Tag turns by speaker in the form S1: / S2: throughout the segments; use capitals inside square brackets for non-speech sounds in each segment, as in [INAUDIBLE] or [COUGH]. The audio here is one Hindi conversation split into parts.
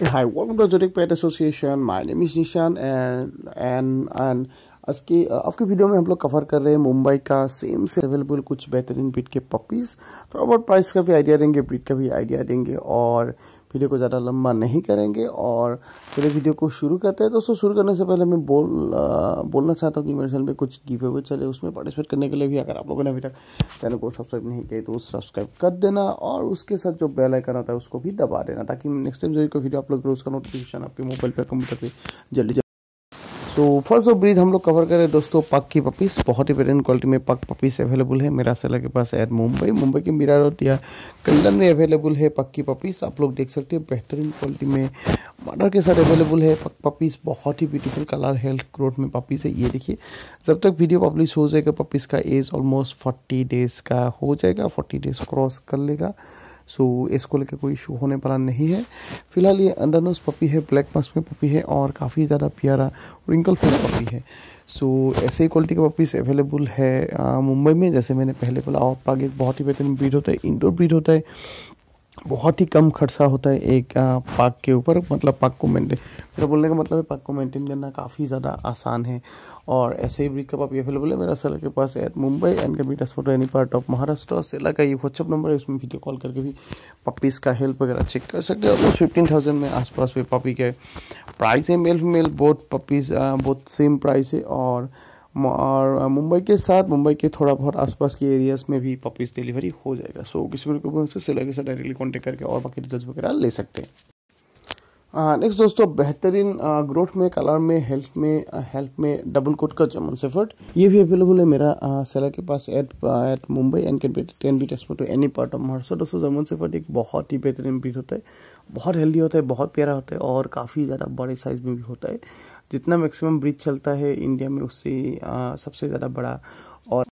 S1: Hi, welcome to Zodiac Pet Association. My name is Nishan and and and आज की आपके वीडियो में हम लोग कवर कर रहे हैं मुंबई का सेम से अवेलेबल कुछ बेहतरीन ब्रीड के पपीज़ तो अबाउट प्राइस का भी आइडिया देंगे ब्रीड का भी आइडिया देंगे और वीडियो को ज़्यादा लंबा नहीं करेंगे और चलिए वीडियो को शुरू करते हैं दोस्तों शुरू करने से पहले मैं बोल आ, बोलना चाहता हूँ कि मेरे चैनल में कुछ गिव अवे चले उसमें पार्टिसिपेट करने के लिए भी अगर आप लोगों ने अभी तक चैनल को सब्सक्राइब नहीं किया तो सब्सक्राइब कर देना और उसके साथ जो बेल आइकन होता है उसको भी दबा देना ताकि नेक्स्ट टाइम जो कोई वीडियो अपलोड करो उसका नोटिफिकेशन आपके मोबाइल पर कंप्यूटर पर जल्दी तो फर्स्ट ऑफ ब्रीड हम लोग कवर करें दोस्तों पक की पपीस बहुत ही बेहतरीन क्वालिटी में पक पपीस अवेलेबल है मेरा सेलर के पास एट मुंबई मुंबई के मीरा रोड या कल्डन में अवेलेबल है पक की पपीस आप लोग देख सकते हैं बेहतरीन क्वालिटी में मटर के साथ अवेलेबल है पक पपीस बहुत ही ब्यूटीफुल कलर हेल्थ ग्रोथ में पपीस है ये देखिए जब तक वीडियो पब्लिश हो जाएगा पपीस का एज ऑलमोस्ट फोर्टी डेज़ का हो जाएगा फोर्टी डेज़ क्रॉस कर लेगा सो इसको लेकर कोई इशू होने वाला नहीं है फिलहाल ये अंडरनोज पपी है ब्लैक मस्क में पपी है और काफ़ी ज़्यादा प्यारा रिंकल फेस पपी है सो so, ऐसे ही क्वालिटी के पपीज़ अवेलेबल है मुंबई में जैसे मैंने पहले बोला और पाग एक बहुत ही बेहतरीन ब्रीड होता है इंडोर ब्रीड होता है बहुत ही कम खर्चा होता है एक पाक के ऊपर मतलब पाक को मेंटेन मेरा बोलने का मतलब है पाक को मेंटेन करना काफ़ी ज़्यादा आसान है और ऐसे ही ब्रिकअप आप अवेलेबल है मेरा सेलर के पास at Mumbai and can transport any part of Maharashtra seller का ये व्हाट्सअप नंबर है उसमें वीडियो कॉल करके भी पपीज़ का हेल्प वगैरह चेक कर सकते हो फिफ्टीन थाउजेंड में आसपास में पपी के प्राइस है मेल फीमेल बोथ पपीज़ बहुत सेम प्राइस है और और मुंबई के साथ मुंबई के थोड़ा बहुत आसपास के एरियाज़ में भी पपीज़ डिलीवरी हो जाएगा सो किसी भी से सेलर के साथ डायरेक्टली कॉन्टेक्ट करके और बाकी रिजल्ट वगैरह ले सकते हैं नेक्स्ट दोस्तों बेहतरीन ग्रोथ में कलर में हेल्थ में हेल्थ में डबल कोट का जमन सेफर्ट ये भी अवेलेबल है मेरा सेलर के पास at at Mumbai and can be can be transport to any part of Maharashtra दोस्तों जमन सेफर्ट एक बहुत ही बेहतरीन ब्रीड होता है बहुत हेल्दी होता है बहुत प्यारा होता है और काफ़ी ज़्यादा बड़े साइज़ में भी होता है जितना मैक्सिमम ब्रिज चलता है इंडिया में उससे सबसे ज़्यादा बड़ा और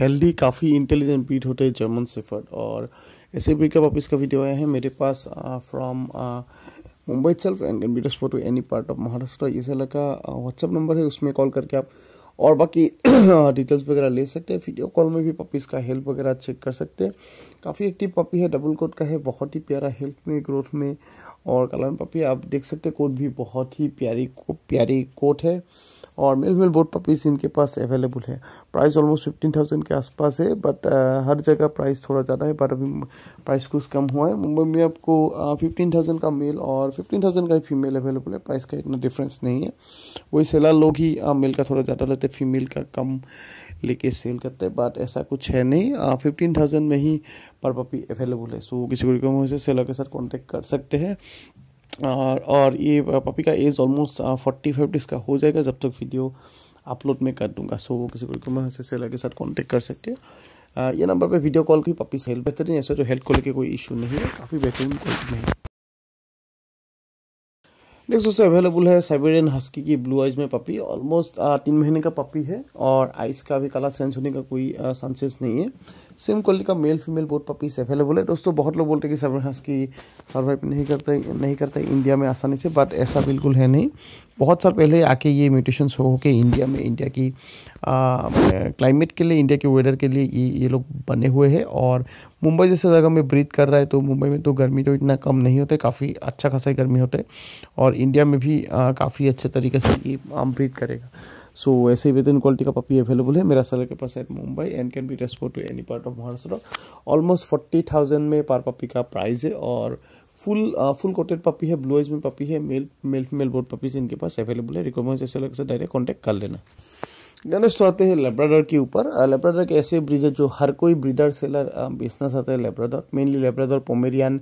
S1: हेल्दी काफ़ी इंटेलिजेंट ब्रीड होते हैं जर्मन सेफर्ड और ऐसे ब्रीड का वापस का वीडियो आया है मेरे पास from Mumbai self and can be to any part of Maharashtra इस सेलर का व्हाट्सअप नंबर है उसमें कॉल करके आप और बाकी डिटेल्स [CLEARS THROAT] वगैरह ले सकते हैं वीडियो कॉल में भी पपीज़ का हेल्प वगैरह चेक कर सकते हैं काफ़ी एक्टिव पपी है डबल कोट का है बहुत ही प्यारा हेल्थ में ग्रोथ में और कलर पपी आप देख सकते हैं कोट भी बहुत ही प्यारी को, प्यारी कोट है और मेल मेल बोर्ड पपीज इनके पास अवेलेबल है प्राइस ऑलमोस्ट फिफ्टीन थाउजेंड के आसपास है बट uh, हर जगह प्राइस थोड़ा ज़्यादा है पर अभी प्राइस कुछ कम हुआ है मुंबई में आपको फिफ्टीन uh, थाउजेंड का मेल और फिफ्टीन थाउजेंड का ही फीमेल अवेलेबल है प्राइस का इतना डिफरेंस नहीं है वही सेलर लोग ही मेल uh, का थोड़ा ज़्यादा लेते हैं फीमेल का कम लेके सेल करते हैं बट ऐसा कुछ है नहीं फिफ्टीन थाउजेंड में ही पर पपी अवेलेबल है सो किसी को सेलर के साथ कॉन्टेक्ट कर सकते हैं और और ये पपी का age almost forty five days का हो जाएगा जब तक वीडियो अपलोड में कर दूंगा सो वो किसी को सेलर के साथ कॉन्टेक्ट कर सकते हैं ये नंबर पे वीडियो कॉल की पपी सेल बेहतरीन ऐसा जो हेल्थ को के कोई इशू नहीं है काफ़ी बेहतरीन क्वालिटी में है नेक्स्ट दोस्तों अवेलेबल है साइबेरियन हस्की की ब्लू आइज में पपी ऑलमोस्ट तीन महीने का पपी है और आइस का भी कला सेंस होने का कोई चांसेस नहीं है सेम क्वालिटी का male female both puppies available है दोस्तों बहुत लोग बोलते हैं कि साइबेरियन हस्की सर्वाइव नहीं करते नहीं करते इंडिया में आसानी से बट ऐसा बिल्कुल है नहीं बहुत साल पहले आके ये म्यूटेशन हो के इंडिया में इंडिया की क्लाइमेट के लिए इंडिया के वेदर के लिए ये ये लोग बने हुए हैं और मुंबई जैसे जगह में ब्रीथ कर रहा है तो मुंबई में तो गर्मी तो इतना कम नहीं होता काफ़ी अच्छा खासा गर्मी होता है और इंडिया में भी काफ़ी अच्छे तरीके से ये ब्रीथ करेगा सो so, ऐसे विद इन क्वालिटी का पपी अवेलेबल है मेरा सर के पास at Mumbai and can be transport to any part of Maharashtra almost forty thousand में पर पपी का प्राइस है और फुल फुल कोटेड पपी है ब्लू एज में पपी है male male female both puppies इनके पास अवेलेबल है रिक्वायरमेंट्स ऐसे लोग से डायरेक्ट कॉन्टैक्ट कर लेना नेक्स्ट तो आते हैं लेब्राडर के ऊपर लेब्राडर एक ऐसे ब्रीड है जो हर कोई ब्रीडर सेलर बेचना आते हैं Labrador mainly Labrador Pomeranian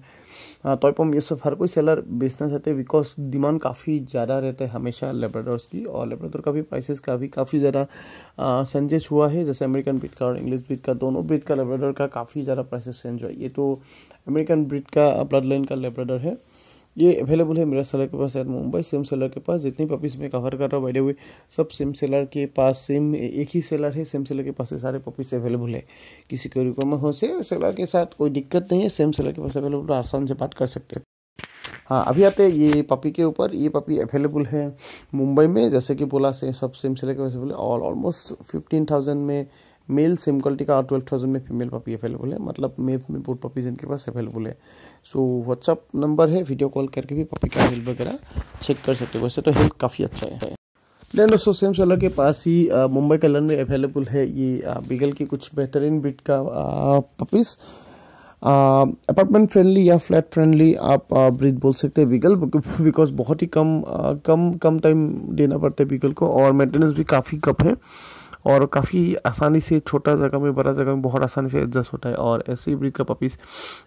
S1: toy pom ये सब हर कोई सेलर बेचना चाहते हैं बिकॉज डिमांड काफ़ी ज़्यादा रहता है हमेशा लेब्राडर्स की और लेब्राडर का भी प्राइसेस का भी काफ़ी ज़्यादा सेंजेस हुआ है जैसे अमेरिकन ब्रिड का और इंग्लिश ब्रिड का दोनों ब्रिड का लेब्राडर का काफ़ी ज़्यादा प्राइसेस चेंज हुआ ये तो अमेरिकन ब्रिड का ब्लड लाइन का लेब्राडर है ये अवेलेबल है मेरा सेलर के पास शायद मुंबई सेम सेलर के पास जितनी पपीज़ मैं कवर कर रहा हूँ बैठे हुए सब सेम सेलर के पास सेम एक ही सेलर है सेम सेलर के पास सारे पपीज़ अवेलेबल है किसी को रिक्वायरमेंट हो से सेलर के साथ कोई दिक्कत नहीं है सेम सेलर के पास अवेलेबल आसान से बात कर सकते हैं हाँ अभी आते हैं ये पपी के ऊपर ये पपी अवेलेबल है मुंबई में जैसे कि बोला से सब सेम सेलर के पास available all almost fifteen thousand में मेल सेम क्वालिटी का ट्वेल्व थाउजेंड में फीमेल पपी अवेलेबल है मतलब मेप में बोर्ड पपी जिनके पास अवेलेबल है सो व्हाट्सअप नंबर है वीडियो कॉल करके भी पपी का हेल्थ वगैरह चेक कर सकते हो वैसे तो हेल्थ काफ़ी अच्छा है देन दोस्तों सेम सेलर के पास ही मुंबई कलर में अवेलेबल है ये बिगल की कुछ बेहतरीन ब्रिड का पपीज़ अपार्टमेंट फ्रेंडली या फ्लैट फ्रेंडली आप ब्रिज बोल सकते हैं बिगल बिकॉज [LAUGHS] बहुत ही कम आ, कम कम टाइम देना पड़ता है बिगल को और मेंटेनेंस भी काफ़ी कम है और काफ़ी आसानी से छोटा जगह में बड़ा जगह में बहुत आसानी से एडजस्ट होता है और ऐसे ही ब्रीड का पपीज़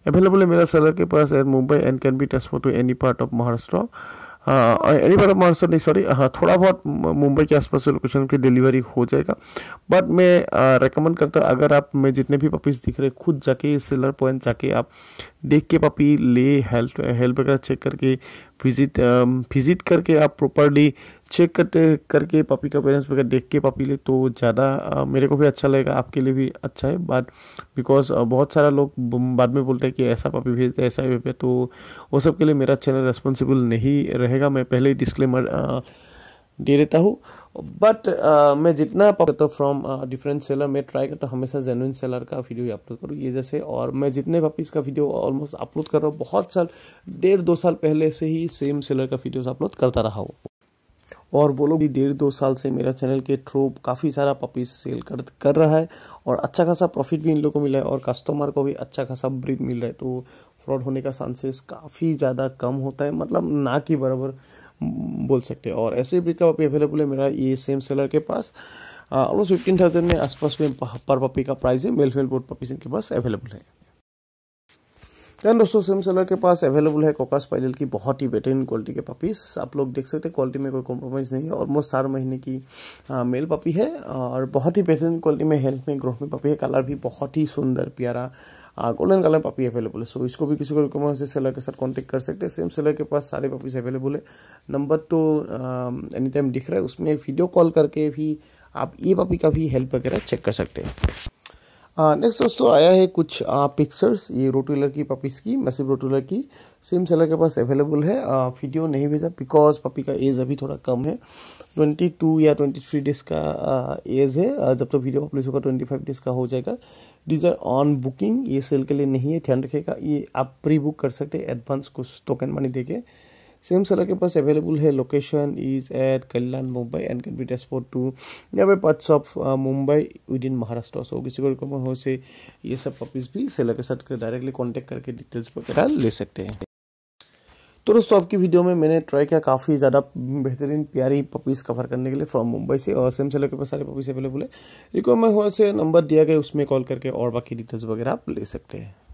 S1: अवेलेबल है मेरा सेलर के पास at Mumbai and can be transfer to any part of Maharashtra any part of Maharashtra नहीं सॉरी हाँ थोड़ा बहुत मुंबई के आसपास लोकेशन की डिलीवरी हो जाएगा बट मैं रिकमेंड करता हूँ अगर आप में जितने भी पपीज़ दिख रहे खुद जाके सेलर पॉइंट जाके आप देख के पपी ले हेल्थ हेल्थ वगैरह चेक करके विजिट विजिट करके आप प्रॉपरली चेक करते करके पापी का पेरेंट्स वगैरह देख के पापी ले तो ज़्यादा मेरे को भी अच्छा लगेगा आपके लिए भी अच्छा है बट बिकॉज बहुत सारा लोग बाद में बोलते हैं कि ऐसा पापी भेज दे ऐसा भेज तो वो सब के लिए मेरा चैनल रेस्पॉन्सिबल नहीं रहेगा मैं पहले ही डिस्क्लेमर दे देता हूँ बट uh, मैं जितना करता हूँ फ्रॉम डिफरेंट सेलर मैं ट्राई करता हूँ हमेशा जेनुइन सेलर का वीडियो ही अपलोड करूँ ये जैसे और मैं जितने पपीज का वीडियो ऑलमोस्ट अपलोड कर रहा हूँ बहुत साल डेढ़ दो साल पहले से ही सेम सेलर का वीडियोस अपलोड करता रहा हूँ और वो लोग भी डेढ़ दो साल से मेरा चैनल के थ्रू काफ़ी सारा पपीज सेल कर कर रहा है और अच्छा खासा प्रॉफिट भी इन लोगों को मिला है और कस्टमर को भी अच्छा खासा ब्रीड मिल रहा है तो फ्रॉड होने का चांसेस काफ़ी ज़्यादा कम होता है मतलब ना कि बराबर बोल सकते हैं और ऐसे ब्रीड का पपी अवेलेबल है मेरा ये सेम सेलर के पास ऑलमोस्ट फिफ्टीन थाउजेंड में आसपास में पर पपी का प्राइस है मेल फेल बोर्ड पपीज इनके पास अवेलेबल है देन दोस्तों सेम सेलर के पास अवेलेबल है कोका स्पाइरल की बहुत ही बेहतरीन क्वालिटी के पपीस आप लोग देख सकते हैं क्वालिटी में कोई कॉम्प्रोमाइज़ नहीं है ऑलमोस्ट चार महीने की आ, मेल पपी है और बहुत ही बेहतरीन क्वालिटी में हेल्थ में ग्रोथ में पपी है कलर भी बहुत ही सुंदर प्यारा गोल्डन कलर पपी अवेलेबल है सो इसको भी किसी को रिकमेंड से सेलर के साथ कॉन्टेक्ट कर सकते हैं सेम सेलर के पास सारे पपीज अवेलेबल है नंबर तो एनी टाइम दिख रहा है उसमें वीडियो कॉल करके भी आप ई पपी का भी हेल्प वगैरह चेक कर सकते हैं नेक्स्ट हाँ, दोस्तों आया है कुछ आ, पिक्चर्स ये रोटूलर की पपीज़ की मैसिव रोटूलर की सेम सेलर के पास अवेलेबल है वीडियो नहीं भेजा बिकॉज पपी का एज अभी थोड़ा कम है 22 या 23 डेज का एज है आ, जब तक तो वीडियो पब्लिश होगा 25 डेज का हो जाएगा डीज आर ऑन बुकिंग ये सेल के लिए नहीं है ध्यान रखेगा ये आप प्री बुक कर सकते एडवांस कुछ टोकन मनी दे के सेम सेलर के पास अवेलेबल है location is at Kalyan Mumbai and can be transport to near parts of Mumbai within Maharashtra so किसी को रिकमेंड हो से ये सब पपीज भी सेलर के साथ डायरेक्टली कॉन्टेक्ट करके डिटेल्स वगैरह ले सकते हैं तो दोस्तों आपकी वीडियो में मैंने ट्राई किया काफ़ी ज़्यादा बेहतरीन प्यारी पपीज़ कवर करने के लिए फ्रॉम मुंबई से और सेम सेलर के पास सारे पपीज़ अवेलेबल है रिक्वायरमेंट हुआ से नंबर दिया गया उसमें कॉल करके और बाकी डिटेल्स वगैरह आप ले सकते हैं